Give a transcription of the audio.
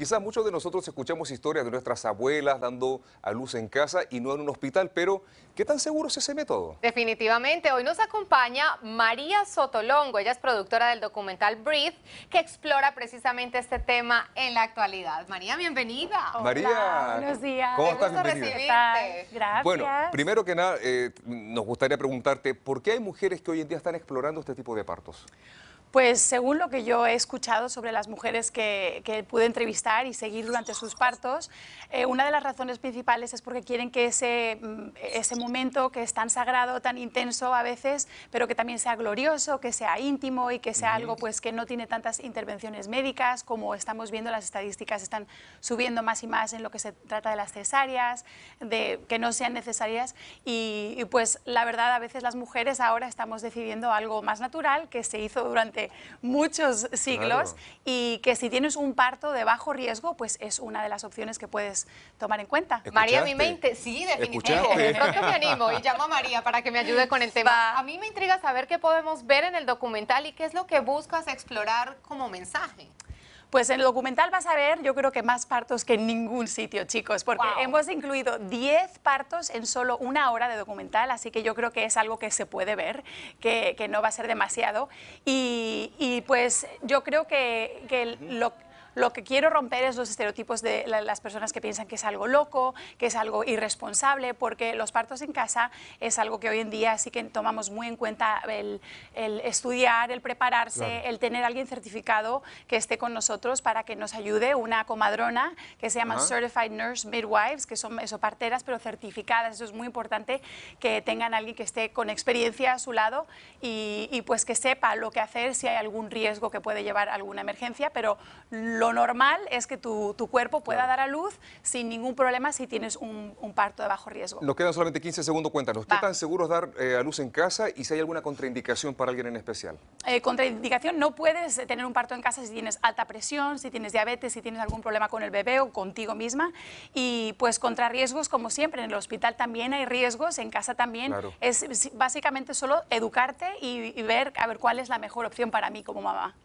Quizás muchos de nosotros escuchamos historias de nuestras abuelas dando a luz en casa y no en un hospital, pero ¿qué tan seguro es ese método? Definitivamente, hoy nos acompaña María Sotolongo, ella es productora del documental Breathe, que explora precisamente este tema en la actualidad. María, bienvenida. María, buenos días. ¿Cómo estás? Gracias. Bueno, primero que nada, eh, nos gustaría preguntarte, ¿por qué hay mujeres que hoy en día están explorando este tipo de partos? Pues según lo que yo he escuchado sobre las mujeres que, pude entrevistar y seguir durante sus partos, eh, una de las razones principales es porque quieren que ese, mm, ese momento que es tan sagrado, tan intenso a veces, pero que también sea glorioso, que sea íntimo y que sea algo pues, que no tiene tantas intervenciones médicas, como estamos viendo las estadísticas están subiendo más y más en lo que se trata de las cesáreas, de que no sean necesarias. y pues la verdad, a veces las mujeres ahora estamos decidiendo algo más natural que se hizo durante muchos siglos y que si tienes un parto de bajo riesgo, pues es una de las opciones que puedes tomar en cuenta. María, a mí me interesa sí, definitivamente. Pronto me animo y llamo a María para que me ayude con el tema. A mí me intriga saber qué podemos ver en el documental y qué es lo que buscas explorar como mensaje. Pues en el documental vas a ver, yo creo que más partos que en ningún sitio, chicos, porque hemos incluido 10 partos en solo una hora de documental, así que yo creo que es algo que se puede ver, que, no va a ser demasiado. Y, pues yo creo que, que lo lo que quiero romper es los estereotipos de las personas que piensan que es algo loco, que es algo irresponsable, porque los partos en casa es algo que hoy en día sí que tomamos muy en cuenta el, estudiar, el prepararse, el tener alguien certificado que esté con nosotros para que nos ayude, una comadrona que se llama Certified Nurse Midwives, que son eso, parteras pero certificadas, eso es muy importante que tengan alguien que esté con experiencia a su lado y, pues que sepa lo que hacer si hay algún riesgo que puede llevar a alguna emergencia, pero lo normal es que tu, cuerpo pueda dar a luz sin ningún problema si tienes un, parto de bajo riesgo. Nos quedan solamente 15 segundos, cuéntanos. ¿Qué seguros tan dar eh, a luz en casa y si hay alguna contraindicación para alguien en especial? Eh, contraindicación, no puedes tener un parto en casa si tienes alta presión, si tienes diabetes, si tienes algún problema con el bebé o contigo misma. Y pues contra riesgos, como siempre, en el hospital también hay riesgos, en casa también. Es básicamente solo educarte y, ver a ver cuál es la mejor opción para mí como mamá.